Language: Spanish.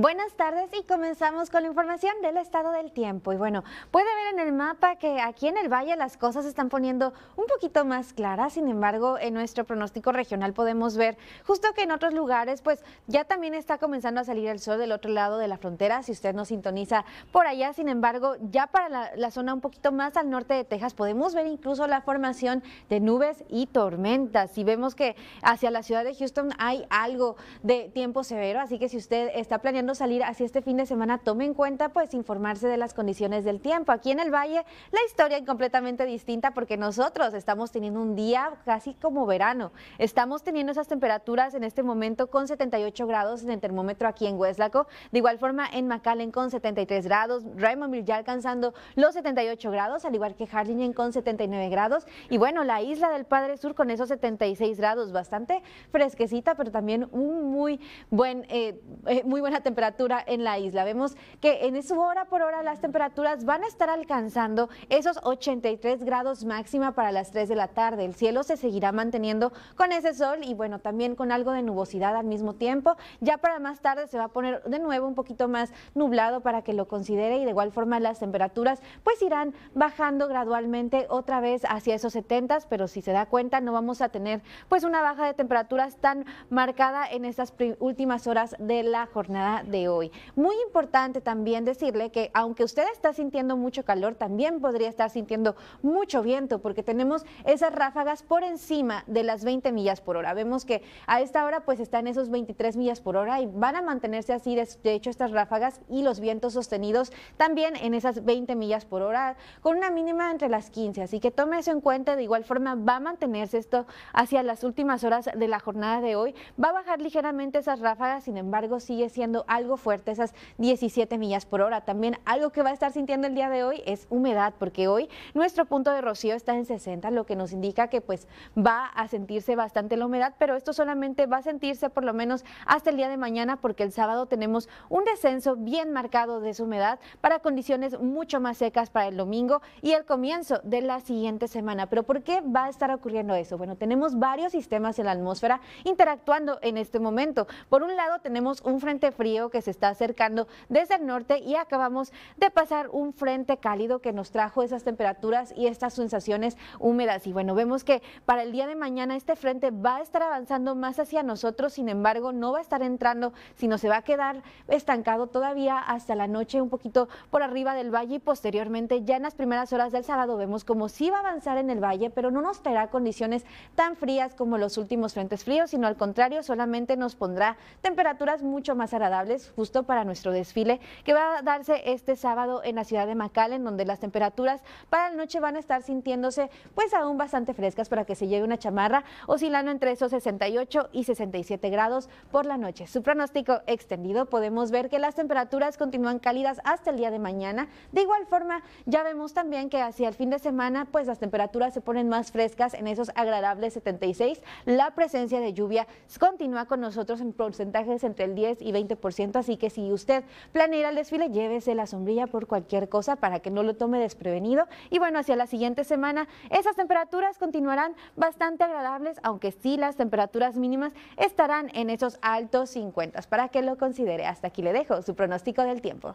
Buenas tardes y comenzamos con la información del estado del tiempo. Y bueno, puede ver en el mapa que aquí en el valle las cosas se están poniendo un poquito más claras. Sin embargo, en nuestro pronóstico regional podemos ver justo que en otros lugares pues ya también está comenzando a salir el sol del otro lado de la frontera. Si usted nos sintoniza por allá, sin embargo, ya para la, la zona un poquito más al norte de Texas podemos ver incluso la formación de nubes y tormentas. Y vemos que hacia la ciudad de Houston hay algo de tiempo severo. Así que si usted está planeando salir así este fin de semana, tome en cuenta pues informarse de las condiciones del tiempo. Aquí en el valle la historia es completamente distinta porque nosotros estamos teniendo un día casi como verano. Estamos teniendo esas temperaturas en este momento con 78 grados en el termómetro aquí en Hueslaco, de igual forma en Macallen con 73 grados, Raymondville ya alcanzando los 78 grados, al igual que Harlingen con 79 grados y bueno, la isla del Padre Sur con esos 76 grados, bastante fresquecita, pero también un muy buen eh, eh, muy buena temperatura en la isla. Vemos que en su hora por hora las temperaturas van a estar alcanzando esos 83 grados máxima para las 3 de la tarde. El cielo se seguirá manteniendo con ese sol y bueno, también con algo de nubosidad al mismo tiempo. Ya para más tarde se va a poner de nuevo un poquito más nublado para que lo considere y de igual forma las temperaturas pues irán bajando gradualmente otra vez hacia esos 70, pero si se da cuenta no vamos a tener pues una baja de temperaturas tan marcada en estas últimas horas de la jornada de hoy. Muy importante también decirle que aunque usted está sintiendo mucho calor, también podría estar sintiendo mucho viento porque tenemos esas ráfagas por encima de las 20 millas por hora. Vemos que a esta hora pues están esos 23 millas por hora y van a mantenerse así de hecho estas ráfagas y los vientos sostenidos también en esas 20 millas por hora con una mínima entre las 15. Así que tome eso en cuenta. De igual forma va a mantenerse esto hacia las últimas horas de la jornada de hoy. Va a bajar ligeramente esas ráfagas, sin embargo sigue siendo algo fuerte, esas 17 millas por hora. También algo que va a estar sintiendo el día de hoy es humedad, porque hoy nuestro punto de rocío está en 60, lo que nos indica que pues va a sentirse bastante la humedad, pero esto solamente va a sentirse por lo menos hasta el día de mañana, porque el sábado tenemos un descenso bien marcado de su humedad para condiciones mucho más secas para el domingo y el comienzo de la siguiente semana. Pero ¿por qué va a estar ocurriendo eso? Bueno, tenemos varios sistemas en la atmósfera interactuando en este momento. Por un lado tenemos un frente frío que se está acercando desde el norte y acabamos de pasar un frente cálido que nos trajo esas temperaturas y estas sensaciones húmedas. Y bueno, vemos que para el día de mañana este frente va a estar avanzando más hacia nosotros, sin embargo, no va a estar entrando, sino se va a quedar estancado todavía hasta la noche, un poquito por arriba del valle y posteriormente ya en las primeras horas del sábado vemos como sí va a avanzar en el valle, pero no nos traerá condiciones tan frías como los últimos frentes fríos, sino al contrario, solamente nos pondrá temperaturas mucho más agradables justo para nuestro desfile que va a darse este sábado en la ciudad de Macal en donde las temperaturas para la noche van a estar sintiéndose pues aún bastante frescas para que se lleve una chamarra, oscilando entre esos 68 y 67 grados por la noche. Su pronóstico extendido podemos ver que las temperaturas continúan cálidas hasta el día de mañana. De igual forma, ya vemos también que hacia el fin de semana pues las temperaturas se ponen más frescas en esos agradables 76. La presencia de lluvia continúa con nosotros en porcentajes entre el 10 y 20% así que si usted planea ir al desfile, llévese la sombrilla por cualquier cosa para que no lo tome desprevenido. Y bueno, hacia la siguiente semana esas temperaturas continuarán bastante agradables, aunque sí las temperaturas mínimas estarán en esos altos 50, para que lo considere. Hasta aquí le dejo su pronóstico del tiempo.